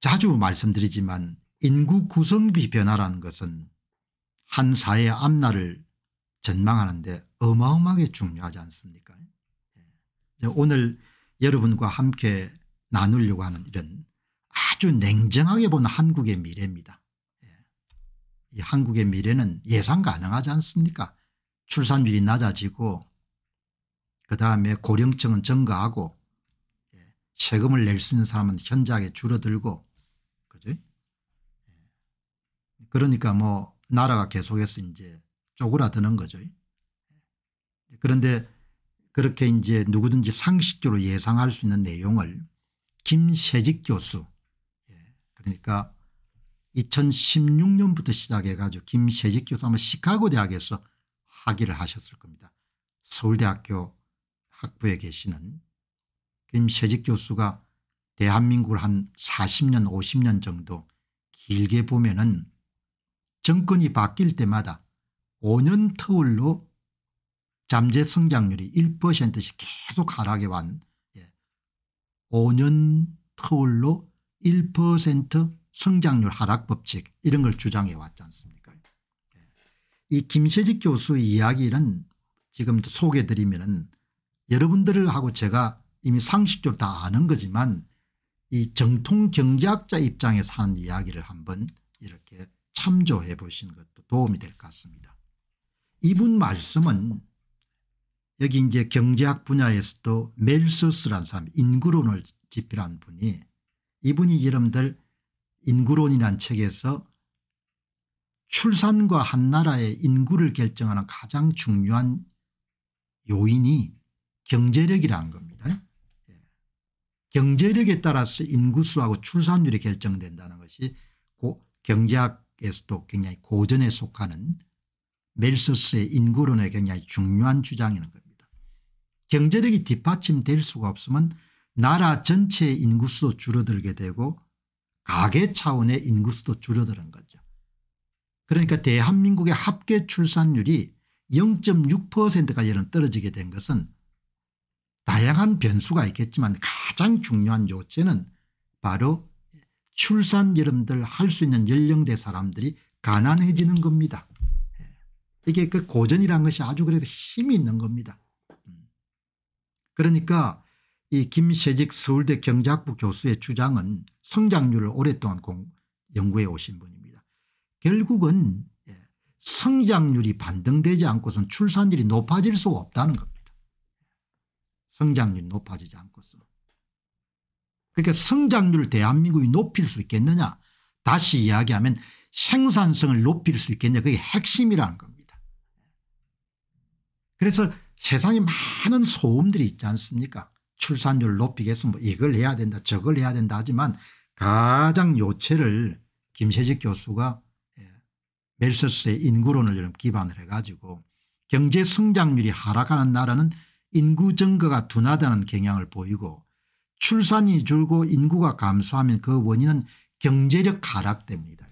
자주 말씀드리지만 인구 구성비 변화라는 것은 한 사회의 앞날을 전망하는데 어마어마하게 중요하지 않습니까 예. 오늘 여러분과 함께 나누려고 하는 이런 아주 냉정하게 본 한국의 미래입니다. 예. 이 한국의 미래는 예상 가능하지 않습니까 출산율이 낮아지고 그다음에 고령층은 증가하고 예, 세금을 낼 수 있는 사람은 현저하게 줄어들고 그러니까 뭐 나라가 계속해서 이제 쪼그라드는 거죠. 그런데 그렇게 이제 누구든지 상식적으로 예상할 수 있는 내용을 김세직 교수 예, 그러니까 2016년부터 시작해 가지고 김세직 교수 아마 시카고 대학에서 학위를 하셨을 겁니다. 서울대학교 학부에 계시는 김세직 교수가 대한민국을 한 40년 50년 정도 길게 보면은 정권이 바뀔 때마다 5년 터울로 잠재 성장률이 1%씩 계속 하락해 왔 예. 5년 터울로 1% 성장률 하락 법칙 이런 걸 주장해 왔지 않습니까 예. 이 김세직 교수 의 이야기는 지금 소개해 드리면 여러분들 하고 제가 이미 상식적으로 다 아는 거지만 이 정통 경제학자 입장에서 하는 이야기를 한번 이렇게 참조해 보신 것도 도움이 될 것 같습니다. 이분 말씀은 여기 이제 경제학 분야에서도 멜서스란 사람 인구론을 집필한 분이 이분이 여러분들 인구론이란 책에서 출산과 한 나라의 인구를 결정하는 가장 중요한 요인이 경제력이라는 겁니다. 예. 경제력에 따라서 인구수하고 출산율이 결정된다는 것이 경제학 에서도 굉장히 고전에 속하는 멜서스의 인구론에 굉장히 중요한 주장이라는 겁니다. 경제력이 뒷받침될 수가 없으면 나라 전체의 인구수도 줄어들게 되고 가계 차원의 인구수도 줄어드는 거죠. 그러니까 대한민국의 합계 출산율이 0.6%까지는 떨어지게 된 것은 다양한 변수가 있겠지만 가장 중요한 요체는 바로 출산 여러분들 할 수 있는 연령대 사람들이 가난해지는 겁니다. 예. 이게 그 고전이란 것이 아주 그래도 힘이 있는 겁니다. 음. 그러니까 이 김세직 서울대 경제학부 교수의 주장은 성장률을 오랫동안 공, 연구해 오신 분입니다. 결국은 예, 성장률이 반등되지 않고선 출산율이 높아질 수가 없다는 겁니다. 예. 성장률이 높아지지 않고서. 그러니까 성장률을 대한민국이 높일 수 있겠느냐 다시 이야기하면 생산성을 높일 수 있겠냐 그게 핵심이라는 겁니다. 그래서 세상에 많은 소음들이 있지 않습니까 출산율 높이겠어 뭐 이걸 해야 된다 저걸 해야 된다 하지만 가장 요체를 김세식 교수가 예, 멜서스의 인구론을 기반을 해가지고 경제 성장률이 하락하는 나라는 인구 증가가 둔하다는 경향을 보이고 출산이 줄고 인구가 감소하면 그 원인은 경제력 하락 때문다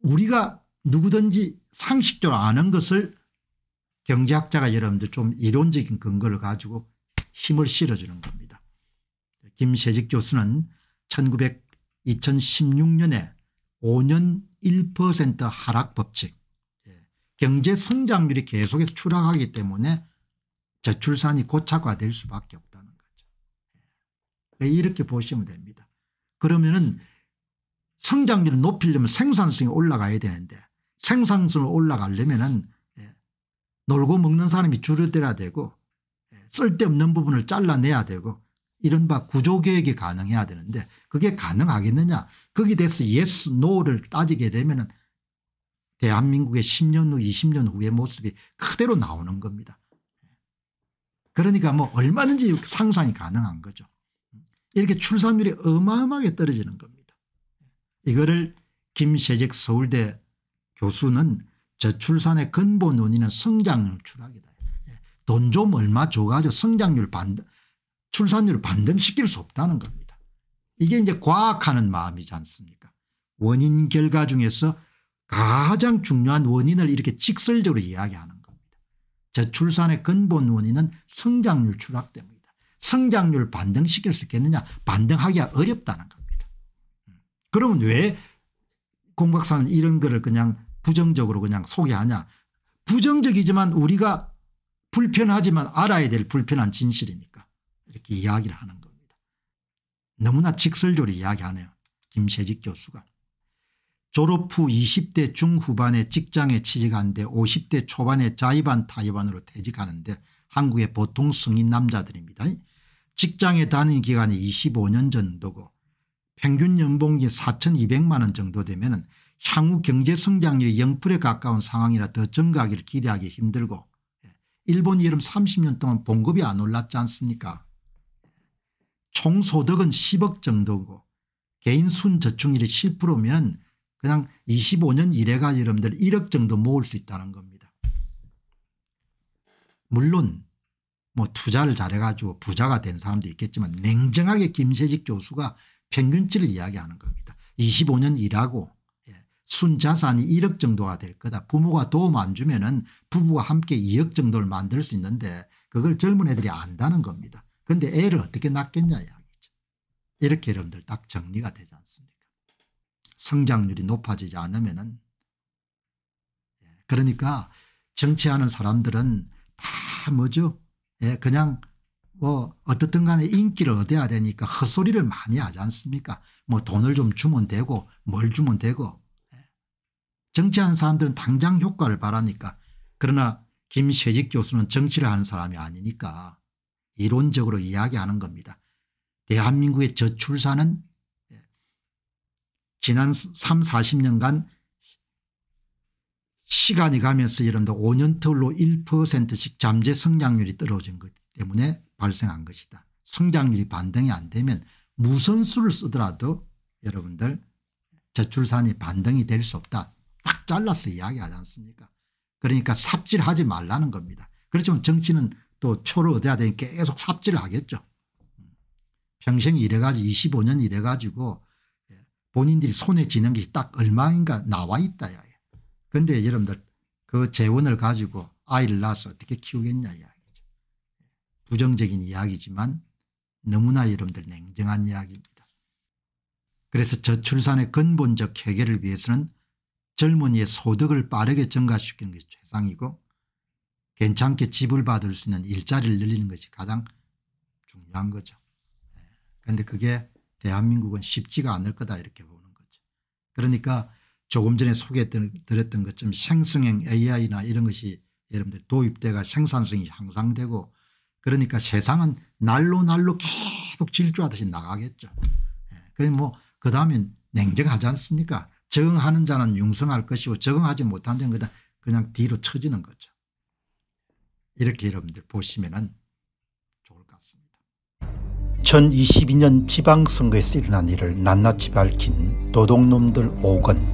우리가 누구든지 상식적으로 아는 것을 경제학자가 여러분들 좀 이론적인 근거를 가지고 힘을 실어주는 겁니다. 김세직 교수는 1900, 2016년에 5년 1% 하락 법칙 예, 경제 성장률이 계속해서 추락하기 때문에 저출산이 고착화될 수밖에 없다는 네, 이렇게 보시면 됩니다. 그러면은 성장률을 높이려면 생산성이 올라가야 되는데 생산성을 올라가려면은 예, 놀고 먹는 사람이 줄어들어야 되고 예, 쓸데없는 부분을 잘라내야 되고 이른바 구조개혁이 가능해야 되는데 그게 가능하겠느냐 거기에 대해서 예스 노를 따지게 되면 은 대한민국의 10년 후 20년 후의 모습이 그대로 나오는 겁니다. 예. 그러니까 뭐 얼마든지 상상이 가능한 거죠. 이렇게 출산율이 어마어마하게 떨어지는 겁니다. 이거를 김세직 서울대 교수는 저출산의 근본 원인은 성장률 추락이다. 예. 돈좀 얼마 줘가지고 성장률 반등 출산율 반등시킬 수 없다는 겁니다. 이게 이제 과학하는 마음이지 않습니까 원인 결과 중에서 가장 중요한 원인을 이렇게 직설적으로 이야기하는 겁니다. 저출산의 근본 원인은 성장률 추락 때문입니다. 성장률 반등시킬 수 있겠느냐 반등하기가 어렵다는 겁니다. 그러면 왜 공박사는 이런 거를 그냥 부정적으로 그냥 소개하냐 부정적이지만 우리가 불편하지만 알아야 될 불편한 진실이니까 이렇게 이야기를 하는 겁니다. 너무나 직설적으로 이야기하네요. 김세직 교수가. 졸업 후 20대 중후반에 직장에 취직한데 50대 초반에 자의반 타의반으로 퇴직하는데 한국의 보통 성인 남자들입니다. 직장에 다니는 기간이 25년 정도고 평균 연봉이 4200만 원 정도 되면 향후 경제 성장률이 0%에 가까운 상황이라 더 증가하기를 기대하기 힘들고 예, 일본이 여름 30년 동안 봉급이 안 올랐지 않습니까 총소득은 10억 정도고 개인 순저축률이 7%면 그냥 25년 이래가 여러분들 1억 정도 모을 수 있다는 겁니다. 물론 뭐 투자를 잘해가지고 부자가 된 사람도 있겠지만 냉정하게 김세직 교수가 평균치를 이야기하는 겁니다. 25년 일하고 예, 순자산이 1억 정도가 될 거다. 부모가 도움 안 주면 은 부부가 함께 2억 정도를 만들 수 있는데 그걸 젊은 애들이 안다는 겁니다. 그런데 애를 어떻게 낳겠냐 이야기죠. 이렇게 여러분들 딱 정리가 되지 않습니까 성장률이 높아지지 않으면 은 예, 그러니까 정치하는 사람들은 다 뭐죠 예, 그냥 뭐 어떻든 간에 인기를 얻어야 되니까 헛소리를 많이 하지 않습니까 뭐 돈을 좀 주면 되고 뭘 주면 되고 예. 정치하는 사람들은 당장 효과를 바라니까 그러나 김세직 교수는 정치를 하는 사람이 아니니까 이론적으로 이야기하는 겁니다. 대한민국의 저출산은 예, 지난 3, 40년간 시간이 가면서 여러분들 5년 틀로 1%씩 잠재 성장률이 떨어진 것 때문에 발생한 것이다. 성장률이 반등이 안 되면 무선수를 쓰더라도 여러분들 저출산이 반등이 될 수 없다. 딱 잘라서 이야기하지 않습니까 그러니까 삽질하지 말라는 겁니다. 그렇지만 정치는 또표를 얻어야 되니 까 계속 삽질을 하겠죠. 평생 일해가지고 25년 일해가지고 예, 본인들이 손에 쥐는게 딱 얼마인가 나와 있다. 야. 그런데 여러분들 그 재원을 가지고 아이를 낳아서 어떻게 키우겠냐 이야기죠. 부정적인 이야기지만 너무나 여러분들 냉정한 이야기입니다. 그래서 저출산의 근본적 해결을 위해서는 젊은이의 소득을 빠르게 증가시키는 것이 최상이고 괜찮게 집을 받을 수 있는 일자리를 늘리는 것이 가장 중요한 거죠. 그런데 예. 그게 대한민국은 쉽지가 않을 거다 이렇게 보는 거죠. 그러니까 조금 전에 소개해드렸던 것처럼 생성형 AI나 이런 것이 여러분들 도입돼가 생산성이 향상되고 그러니까 세상은 날로 날로 계속 질주하듯이 나가겠죠. 예, 그래 뭐그 다음엔 냉정하지 않습니까? 적응하는 자는 융성할 것이고 적응하지 못한 자는 그냥, 그냥 뒤로 처지는 거죠. 이렇게 여러분들 보시면은 좋을 것 같습니다. 2022년 지방선거에서 일어난 일을 낱낱이 밝힌 도둑놈들 5건